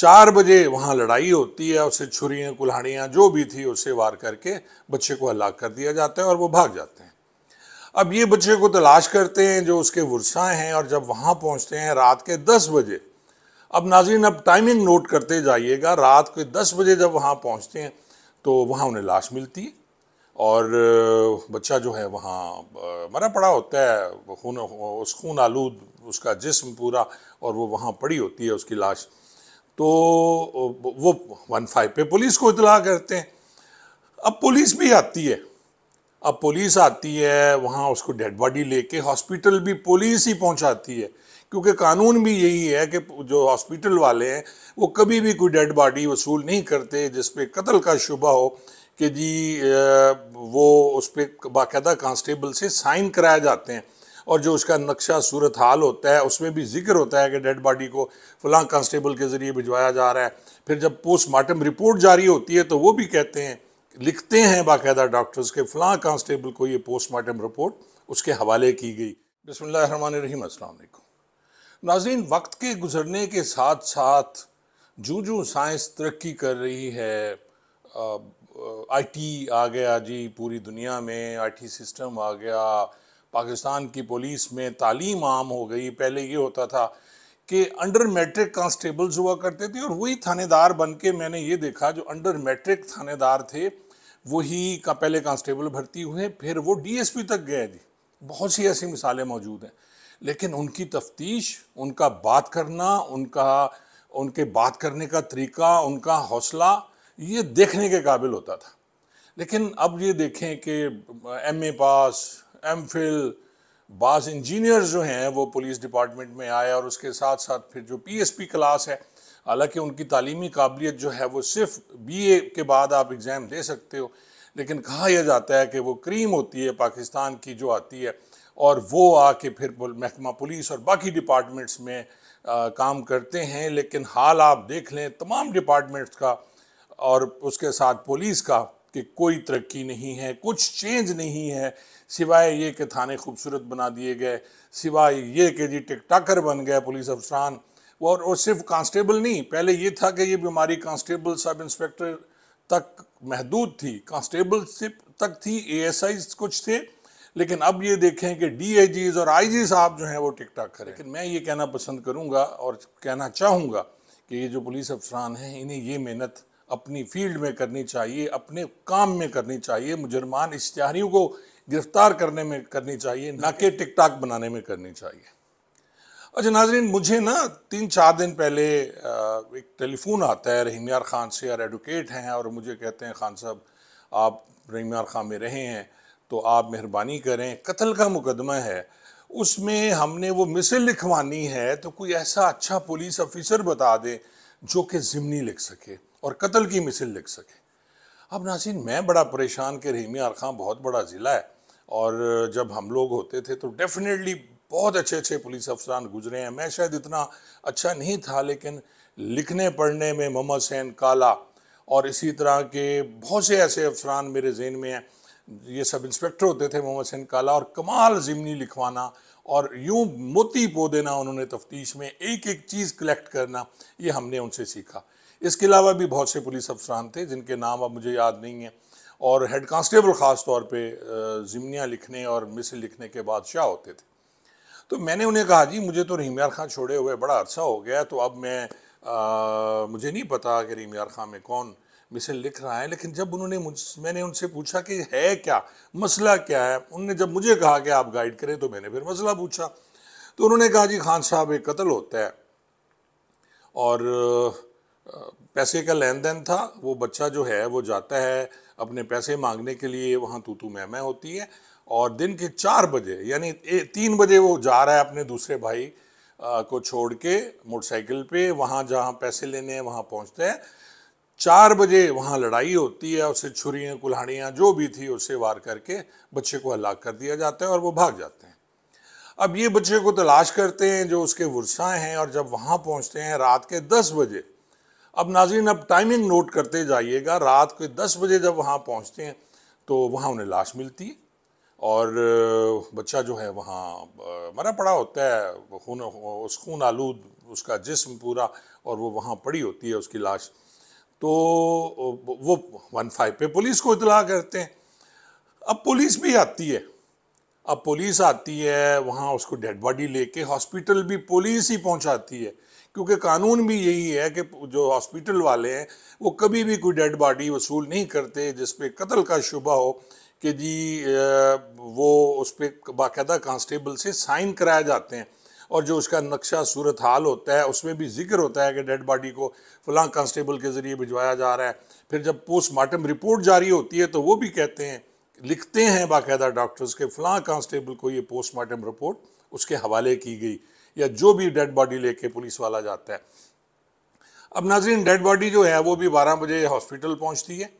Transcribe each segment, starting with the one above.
चार बजे वहाँ लड़ाई होती है उसे छुरियाँ कुल्हाड़ियाँ जो भी थी उसे वार करके बच्चे को हलाक कर दिया जाता है और वो भाग जाते हैं अब ये बच्चे को तलाश करते हैं जो उसके वर्षा हैं और जब वहाँ पहुँचते हैं रात के दस बजे अब नाजीन अब टाइमिंग नोट करते जाइएगा रात के दस बजे जब वहाँ पहुँचते हैं तो वहाँ उन्हें लाश मिलती है और बच्चा जो है वहाँ मरा पड़ा होता है खून उस खून आलूद उसका जिस्म पूरा और वो वहाँ पड़ी होती है उसकी लाश तो वो वन फाइव पे पुलिस को इतला करते हैं अब पुलिस भी आती है अब पुलिस आती है वहाँ उसको डेड बॉडी लेके हॉस्पिटल भी पुलिस ही पहुँचाती है क्योंकि कानून भी यही है कि जो हॉस्पिटल वाले हैं वो कभी भी कोई डेड बॉडी वसूल नहीं करते जिस पे कत्ल का शुबा हो कि जी वो उस पर बाकायदा कांस्टेबल से साइन कराए जाते हैं और जो उसका नक्शा सूरत हाल होता है उसमें भी जिक्र होता है कि डेड बॉडी को फलां कांस्टेबल के ज़रिए भिजवाया जा रहा है फिर जब पोस्टमार्टम रिपोर्ट जारी होती है तो वो भी कहते हैं लिखते हैं बाकायदा डॉक्टर्स के फलां कांस्टेबल को ये पोस्टमार्टम रिपोर्ट उसके हवाले की गई रहीम अलैक् नाजीन वक्त के गुजरने के साथ साथ जूँ जूँ साइंस तरक्की कर रही है आई टी आ गया जी पूरी दुनिया में आई टी सिस्टम आ गया पाकिस्तान की पुलिस में तालीम आम हो गई पहले ये होता था कि अंडर मैट्रिक कांस्टेबल्स हुआ करते थे और वही थानेदार बन के मैंने ये देखा जो अंडर मैट्रिक थानेदार थे वही का पहले कांस्टेबल भर्ती हुए फिर वो डीएसपी तक गए थे बहुत सी ऐसी मिसालें मौजूद हैं लेकिन उनकी तफ्तीश उनका बात करना उनका उनके बात करने का तरीका उनका हौसला ये देखने के काबिल होता था लेकिन अब ये देखें कि M A pass M Phil बाज इंजीनियर जो हैं वो पुलिस डिपार्टमेंट में आए और उसके साथ साथ फिर जो पी एस पी क्लास है हालांकि उनकी तालीमी काबिलियत जो है वो सिर्फ बी ए के बाद आप एग्ज़ाम दे सकते हो लेकिन कहा यह जाता है कि वो क्रीम होती है पाकिस्तान की जो आती है और वो आके फिर महकमा पुलिस और बाकी डिपार्टमेंट्स में आ, काम करते हैं लेकिन हाल आप देख लें तमाम डिपार्टमेंट्स का और उसके साथ पुलिस का कि कोई तरक्की नहीं है कुछ चेंज नहीं है सिवाय ये कि थाने खूबसूरत बना दिए गए सिवाय ये कि जी टिकटाकर बन गए पुलिस अफसरान और और सिर्फ कांस्टेबल नहीं पहले ये था कि ये बीमारी कांस्टेबल सब इंस्पेक्टर तक महदूद थी कांस्टेबल तक थी आई कुछ थे लेकिन अब ये देखें कि जीज और जी साहब जो हैं वो टिक टाक करें लेकिन मैं ये कहना पसंद करूंगा और कहना चाहूँगा कि ये जो पुलिस अफसरान हैं इन्हें ये मेहनत अपनी फील्ड में करनी चाहिए अपने काम में करनी चाहिए मुजरमान इश्तहारियों को गिरफ्तार करने में करनी चाहिए ना कि टिकटाक बनाने में करनी चाहिए अच्छा नाजरीन मुझे ना तीन चार दिन पहले एक टेलीफोन आता है रहीम यार खान से यार एडवोकेट हैं और मुझे कहते हैं खान साहब आप रहीम यार खां में रहे हैं तो आप मेहरबानी करें कत्ल का मुकदमा है उसमें हमने वो मिसल लिखवानी है तो कोई ऐसा अच्छा पुलिस ऑफिसर बता दें जो कि ज़िमनी लिख सके और कत्ल की मिसल लिख सके अब नासिन मैं बड़ा परेशान कि रहीमी खां बहुत बड़ा ज़िला है और जब हम लोग होते थे तो डेफिनेटली बहुत अच्छे अच्छे पुलिस अफसरान गुजरे हैं मैं शायद इतना अच्छा नहीं था लेकिन लिखने पढ़ने में मोहम्मद सैन काला और इसी तरह के बहुत से ऐसे अफसरान मेरे जेन में हैं ये सब इंस्पेक्टर होते थे मोहम्मद सैन काला और कमाल ज़िमनी लिखवाना और यूं मोती पो देना उन्होंने तफ्तीश में एक एक चीज़ कलेक्ट करना ये हमने उनसे सीखा इसके अलावा भी बहुत से पुलिस अफसरान थे जिनके नाम अब मुझे याद नहीं है और हेड कांस्टेबल ख़ास तौर पे ज़िमनियाँ लिखने और मिस लिखने के बादशाह होते थे तो मैंने उन्हें कहा जी मुझे तो रहीम यार खां छोड़े हुए बड़ा अरसा हो गया तो अब मैं आ, मुझे नहीं पता कि रहीम यार खां में कौन मिसल लिख रहा है लेकिन जब उन्होंने मुझ मैंने उनसे पूछा कि है क्या मसला क्या है उनने जब मुझे कहा कि आप गाइड करें तो मैंने फिर मसला पूछा तो उन्होंने कहा जी खान साहब एक कत्ल होता है और पैसे का लेन देन था वो बच्चा जो है वो जाता है अपने पैसे मांगने के लिए वहाँ तूतू मैं होती है और दिन के चार बजे यानी तीन बजे वो जा रहा है अपने दूसरे भाई आ, को छोड़ के मोटरसाइकिल पे वहाँ जहाँ पैसे लेने हैं वहाँ पहुँचते हैं चार बजे वहाँ लड़ाई होती है उसे छुरियाँ कुल्हाड़ियाँ जो भी थी उसे वार करके बच्चे को हलाक कर दिया जाता है और वो भाग जाते हैं अब ये बच्चे को तलाश करते हैं जो उसके वर्षाएँ हैं और जब वहाँ पहुँचते हैं रात के दस बजे अब नाजरीन अब टाइमिंग नोट करते जाइएगा रात के दस बजे जब वहाँ पहुँचते हैं तो वहाँ उन्हें लाश मिलती है और बच्चा जो है वहाँ मरा पड़ा होता है खून उस खून आलूद उसका जिस्म पूरा और वो वहाँ पड़ी होती है उसकी लाश तो वो वन फाइव पे पुलिस को इतला करते हैं अब पुलिस भी आती है अब पुलिस आती है वहाँ उसको डेड बॉडी लेके हॉस्पिटल भी पुलिस ही पहुँचाती है क्योंकि कानून भी यही है कि जो हॉस्पिटल वाले हैं वो कभी भी कोई डेड बॉडी वसूल नहीं करते जिस पे कत्ल का शुबा हो कि जी वो उस पर बाकायदा कांस्टेबल से साइन कराए जाते हैं और जो उसका नक्शा सूरत हाल होता है उसमें भी जिक्र होता है कि डेड बॉडी को फलां कांस्टेबल के ज़रिए भिजवाया जा रहा है फिर जब पोस्टमार्टम रिपोर्ट जारी होती है तो वो भी कहते हैं लिखते हैं बाकायदा डॉक्टर्स के फलां कांस्टेबल को ये पोस्टमार्टम रिपोर्ट उसके हवाले की गई या जो भी डेड बॉडी लेके पुलिस वाला जाता है अब नाजरीन डेड बॉडी जो है वो भी 12 बजे हॉस्पिटल पहुंचती है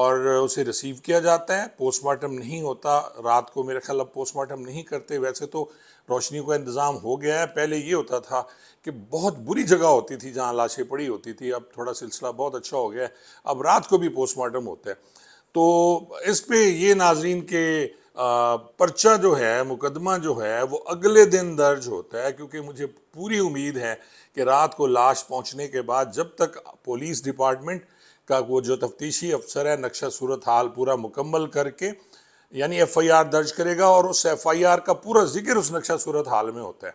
और उसे रिसीव किया जाता है पोस्टमार्टम नहीं होता रात को मेरे ख्याल अब पोस्टमार्टम नहीं करते वैसे तो रोशनी का इंतज़ाम हो गया है पहले ये होता था कि बहुत बुरी जगह होती थी जहाँ लाशें पड़ी होती थी अब थोड़ा सिलसिला बहुत अच्छा हो गया है अब रात को भी पोस्टमार्टम होता है तो इस पर ये नाजरीन के पर्चा जो है मुकदमा जो है वो अगले दिन दर्ज होता है क्योंकि मुझे पूरी उम्मीद है कि रात को लाश पहुंचने के बाद जब तक पुलिस डिपार्टमेंट का वो जो तफ्तीशी अफसर है नक्शा सूरत हाल पूरा मुकम्मल करके यानी एफआईआर दर्ज करेगा और उस एफआईआर का पूरा जिक्र उस नक्शा सूरत हाल में होता है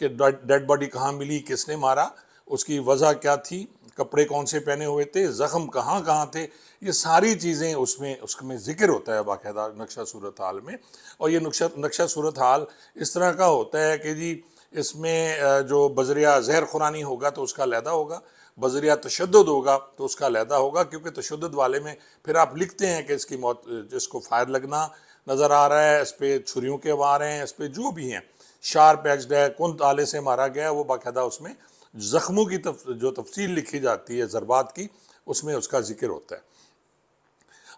कि डेड बॉडी कहाँ मिली किसने मारा उसकी वजह क्या थी कपड़े कौन से पहने हुए थे ज़ख़म कहाँ कहाँ थे ये सारी चीज़ें उसमें उसमें ज़िक्र होता है बाकायदा नक्शा सूरत हाल में और ये नक्शा नक्शा सूरत हाल इस तरह का होता है कि जी इसमें जो बजरिया जहर खुरानी होगा तो उसका लहदा होगा बजरिया तशद होगा तो उसका लहदा होगा क्योंकि तशद वाले में फिर आप लिखते हैं कि इसकी मौत इसको फायर लगना नज़र आ रहा है इस पर छुरी के वार हैं इस पर जो भी हैं शार्प एक्सड है कुंत आले से मारा गया है वो बाकायदा उसमें जख्मों की तफ, जो तफसील लिखी जाती है जरबात की उसमें उसका जिक्र होता है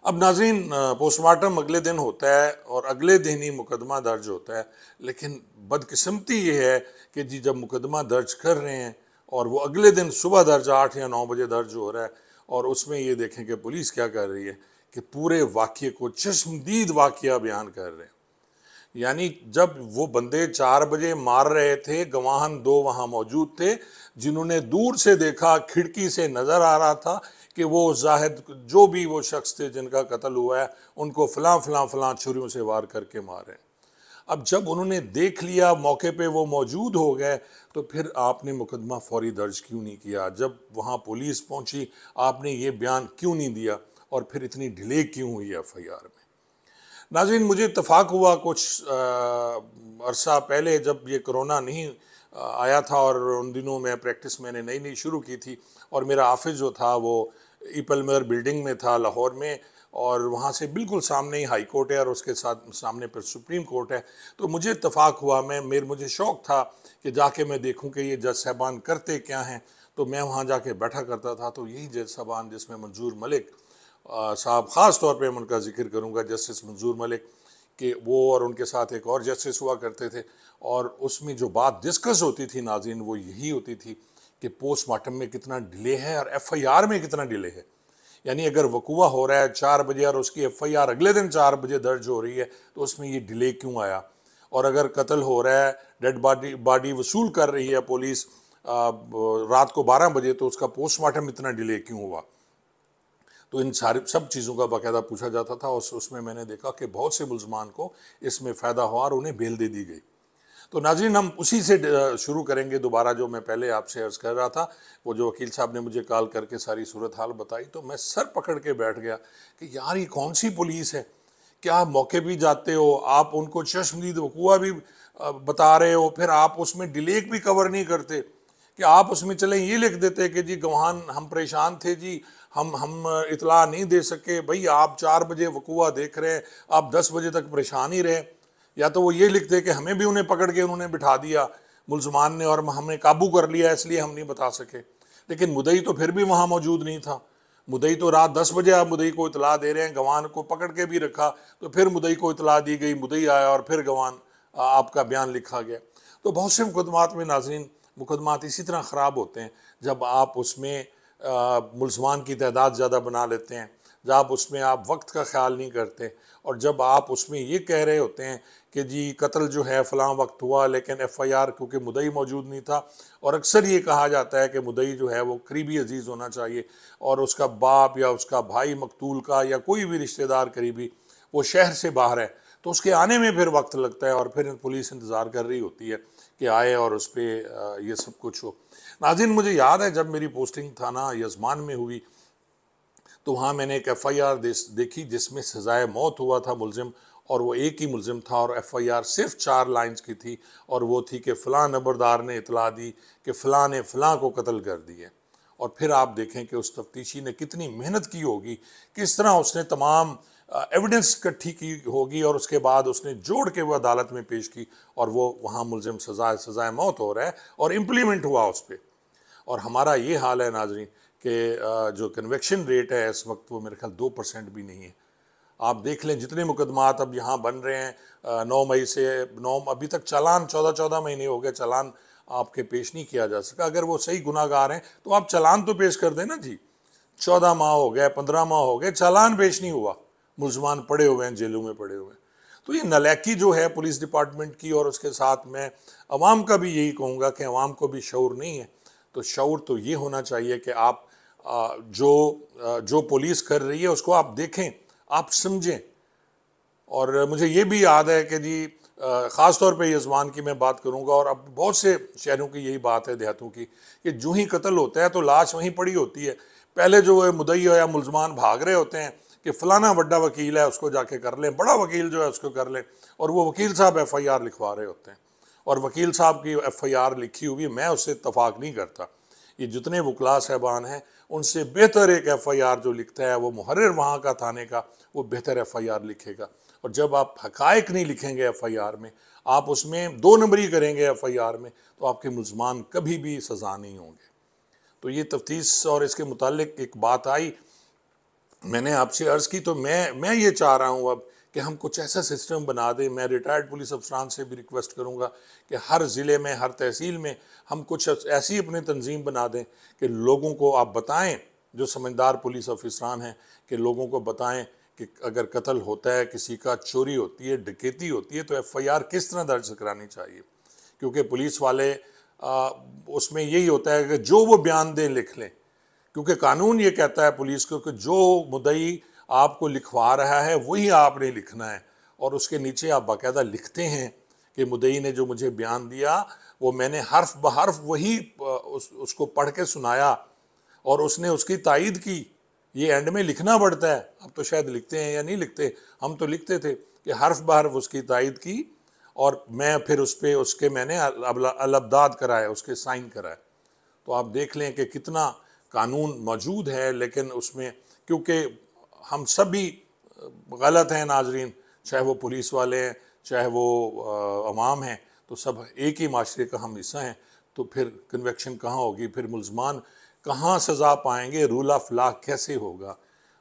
अब नाजीन पोस्टमार्टम अगले दिन होता है और अगले दिन ही मुकदमा दर्ज होता है लेकिन बदकिस्मती ये है कि जी जब मुकदमा दर्ज कर रहे हैं और वो अगले दिन सुबह दर्ज आठ या नौ बजे दर्ज हो रहा है और उसमें ये देखें कि पुलिस क्या कर रही है कि पूरे वाक्य को चश्मदीद वाक्य बयान कर रहे हैं यानी जब वो बंदे चार बजे मार रहे थे गवाहन दो वहाँ मौजूद थे जिन्होंने दूर से देखा खिड़की से नज़र आ रहा था कि वो जाहिद जो भी वो शख्स थे जिनका कत्ल हुआ है उनको फलां फलां फलां छुरियों से वार करके मारे अब जब उन्होंने देख लिया मौके पे वो मौजूद हो गए तो फिर आपने मुकदमा फौरी दर्ज क्यों नहीं किया जब वहाँ पुलिस पहुँची आपने ये बयान क्यों नहीं दिया और फिर इतनी डिले क्यों हुई एफ आई आर में नाजीन मुझे इतफाक़ हुआ कुछ अरसा पहले जब ये कोरोना नहीं आया था और उन दिनों में प्रैक्टिस मैंने नई नई शुरू की थी और मेरा ऑफिस जो था वो ईपलमर बिल्डिंग में था लाहौर में और वहाँ से बिल्कुल सामने ही हाई कोर्ट है और उसके साथ सामने पर सुप्रीम कोर्ट है तो मुझे इतफाक़ हुआ मैं मेरे मुझे शौक़ था कि जाके मैं देखूँ कि ये जज साहबान करते क्या हैं तो मैं वहाँ जाके बैठा करता था तो यही जज साहबान जिसमें मंजूर मलिक साहब ख़ास तौर पे मैं उनका जिक्र करूँगा जस्टिस मंजूर मलिक कि वो और उनके साथ एक और जस्टिस हुआ करते थे और उसमें जो बात डिस्कस होती थी नाजीन वो यही होती थी कि पोस्टमार्टम में कितना डिले है और एफआईआर में कितना डिले है यानी अगर वकूआ हो रहा है चार बजे और उसकी एफआईआर अगले दिन चार बजे दर्ज हो रही है तो उसमें ये डिले क्यों आया और अगर कत्ल हो रहा है डेड बॉडी बॉडी वसूल कर रही है पुलिस रात को बारह बजे तो उसका पोस्टमार्टम इतना डिले क्यों हुआ तो इन सारी सब चीज़ों का बाकायदा पूछा जाता था और उसमें मैंने देखा कि बहुत से मुलजमान को इसमें फ़ायदा हुआ और उन्हें बेल दे दी गई तो नाजरीन हम उसी से शुरू करेंगे दोबारा जो मैं पहले आपसे अर्ज़ कर रहा था वो जो वकील साहब ने मुझे कॉल करके सारी सूरत हाल बताई तो मैं सर पकड़ के बैठ गया कि यार ये कौन सी पुलिस है क्या आप मौके भी जाते हो आप उनको चश्मदीद वकूआ भी बता रहे हो फिर आप उसमें डिलेक भी कवर नहीं करते कि आप उसमें चलें ये लिख देते कि जी गवहान हम परेशान थे जी हम हम इतला नहीं दे सके भाई आप चार बजे वकूआ देख रहे हैं आप दस बजे तक परेशान ही रहे या तो वो ये लिखते कि हमें भी उन्हें पकड़ के उन्होंने बिठा दिया मुलजमान ने और हमें काबू कर लिया इसलिए हम नहीं बता सके लेकिन मुदई तो फिर भी वहाँ मौजूद नहीं था मुदई तो रात दस बजे आप मुदई को इतला दे रहे हैं गवान को पकड़ के भी रखा तो फिर मुदई को इतला दी गई मुदई आया और फिर गवान आपका बयान लिखा गया तो बहुत से मुकदमात में नाजरीन मुकदमात इसी तरह ख़राब होते हैं जब आप उसमें मुलजमान की तादाद ज़्यादा बना लेते हैं जब उसमें आप वक्त का ख्याल नहीं करते और जब आप उसमें ये कह रहे होते हैं कि जी कत्ल जो है फ़लाँ वक्त हुआ लेकिन एफ़ आई आर क्योंकि मुदई मौजूद नहीं था और अक्सर ये कहा जाता है कि मुदई जो है वो करीबी अजीज़ होना चाहिए और उसका बाप या उसका भाई मकतूल का या कोई भी रिश्तेदार करीबी वो शहर से बाहर है तो उसके आने में फिर वक्त लगता है और फिर पुलिस इंतज़ार कर रही होती है कि आए और उस पर ये सब कुछ हो नाजिन मुझे याद है जब मेरी पोस्टिंग थाना यजमान में हुई तो वहाँ मैंने एक एफ़ आई आर देखी जिसमें सज़ाए मौत हुआ था मुलजिम और वो एक ही मुलजिम था और एफ़ आई आर सिर्फ चार लाइन्स की थी और वो थी कि फ़लाँ नंबरदार ने इतला दी कि फ़लाँ ने फ़लाँ को कत्ल कर दिए और फिर आप देखें कि उस तफ्तीशी ने कितनी मेहनत की होगी किस तरह उसने तमाम एविडेंस इकट्ठी की होगी और उसके बाद उसने जोड़ के वो अदालत में पेश की और वो वहाँ मुलजिम सजा सजाए मौत हो रहा है और इम्प्लीमेंट हुआ उस पर और हमारा ये हाल है नाजरीन कि जो कन्वेक्शन रेट है इस वक्त वो मेरे ख्याल दो परसेंट भी नहीं है आप देख लें जितने मुकदमात अब यहाँ बन रहे हैं नौ मई से नौ अभी तक चालान चौदह चौदह महीने हो गए चालान आपके पेश नहीं किया जा सका अगर वो सही गुनागार हैं तो आप चालान तो पेश कर दें ना जी चौदह माह हो गए पंद्रह माह हो गए चालान पेश नहीं हुआ मुलजमान पड़े हुए हैं जेलों में पड़े हुए हैं तो ये नलैकी जो है पुलिस डिपार्टमेंट की और उसके साथ मैं अवाम का भी यही कहूँगा कि अवाम को भी शौर नहीं है तो शौर तो ये होना चाहिए कि आप जो जो पुलिस कर रही है उसको आप देखें आप समझें और मुझे ये भी याद है कि जी ख़ास तौर पे यजमान की मैं बात करूँगा और अब बहुत से शहरों की यही बात है देहातों की कि जो ही कत्ल होता है तो लाश वहीं पड़ी होती है पहले जो है मुदई या मुलजमान भाग रहे होते हैं कि फ़लाना बड़ा वकील है उसको जाके कर लें बड़ा वकील जो है उसको कर लें और वो वकील साहब एफ़ आई आर लिखवा रहे होते हैं और वकील साहब की एफ़ आई आर लिखी हुई मैं उससे इतफाक़ नहीं करता ये जितने वकला साहबान हैं उनसे बेहतर एक एफ़ आई आर जो लिखता है वो मुहर्र वहाँ का थाने का वो बेहतर एफ़ आई आर लिखेगा और जब आप हकायक नहीं लिखेंगे एफ़ आई आर में आप उसमें दो नंबरी करेंगे एफ़ आई आर में तो आपके मुलजमान कभी भी सज़ा नहीं होंगे तो ये तफ्तीश और इसके मुतल एक बात आई मैंने आपसे अर्ज़ की तो मैं मैं ये चाह रहा हूँ अब कि हम कुछ ऐसा सिस्टम बना दें मैं रिटायर्ड पुलिस अफसरान से भी रिक्वेस्ट करूँगा कि हर ज़िले में हर तहसील में हम कुछ ऐसी अपनी तंजीम बना दें कि लोगों को आप बताएं जो समझदार पुलिस अफसरान हैं कि लोगों को बताएं कि अगर कत्ल होता है किसी का चोरी होती है डकेती होती है तो आर किस तरह दर्ज करानी चाहिए क्योंकि पुलिस वाले आ, उसमें यही होता है कि जो वो बयान दें लिख लें क्योंकि कानून ये कहता है पुलिस को कि जो मुदई आपको लिखवा रहा है वही आपने लिखना है और उसके नीचे आप बाकायदा लिखते हैं कि मुदई ने जो मुझे बयान दिया वो मैंने हर्फ बहर्फ वही उस, उसको पढ़ के सुनाया और उसने उसकी तायद की ये एंड में लिखना पड़ता है अब तो शायद लिखते हैं या नहीं लिखते हम तो लिखते थे कि हर्फ बहर्फ उसकी तायद की और मैं फिर उस पर उसके मैंने अलबदाद कराया उसके साइन कराए तो आप देख लें कि कितना कानून मौजूद है लेकिन उसमें क्योंकि हम सभी गलत हैं नाजरीन चाहे वो पुलिस वाले हैं चाहे वो अवाम हैं तो सब एक ही माशरे का हम हिस्सा हैं तो फिर कन्वेक्शन कहाँ होगी फिर मुलजमान कहाँ सज़ा पाएंगे रूल ऑफ लॉ कैसे होगा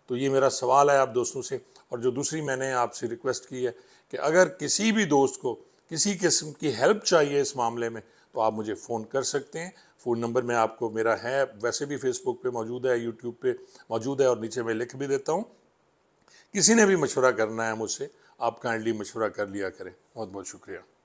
तो ये मेरा सवाल है आप दोस्तों से और जो दूसरी मैंने आपसे रिक्वेस्ट की है कि अगर किसी भी दोस्त को किसी किस्म की हेल्प चाहिए इस मामले में तो आप मुझे फ़ोन कर सकते हैं फ़ोन नंबर मैं आपको मेरा है वैसे भी फेसबुक पे मौजूद है यूट्यूब पे मौजूद है और नीचे मैं लिख भी देता हूँ किसी ने भी मशवरा करना है मुझसे आप काइंडली मशवरा कर लिया करें बहुत बहुत शुक्रिया